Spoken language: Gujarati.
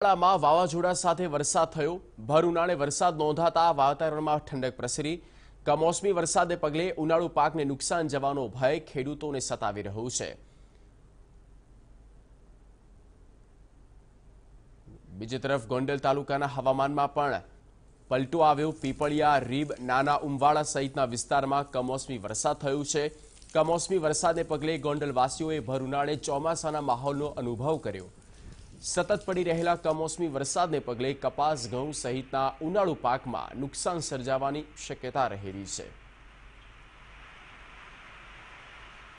માં વાવાઝોડા સાથે વરસાદ થયો ભર ઉનાળે વરસાદ નોંધાતા વાતાવરણમાં ઠંડક પ્રસરી કમોસમી વરસાદને પગલે ઉનાળુ પાકને નુકસાન જવાનો ભય ખેડૂતોને સતાવી રહ્યો છે બીજી તરફ ગોંડલ તાલુકાના હવામાનમાં પણ પલટો આવ્યો પીપળિયા રીબ નાના ઉમવાળા સહિતના વિસ્તારમાં કમોસમી વરસાદ થયો છે કમોસમી વરસાદને પગલે ગોંડલવાસીઓએ ભર ઉનાળે ચોમાસાના માહોલનો અનુભવ કર્યો સતત પડી રહેલા કમોસમી વરસાદને પગલે કપાસ ઘઉં સહિતના ઉનાળુ પાકમાં નુકસાન સર્જાવાની શક્યતા રહેલી છે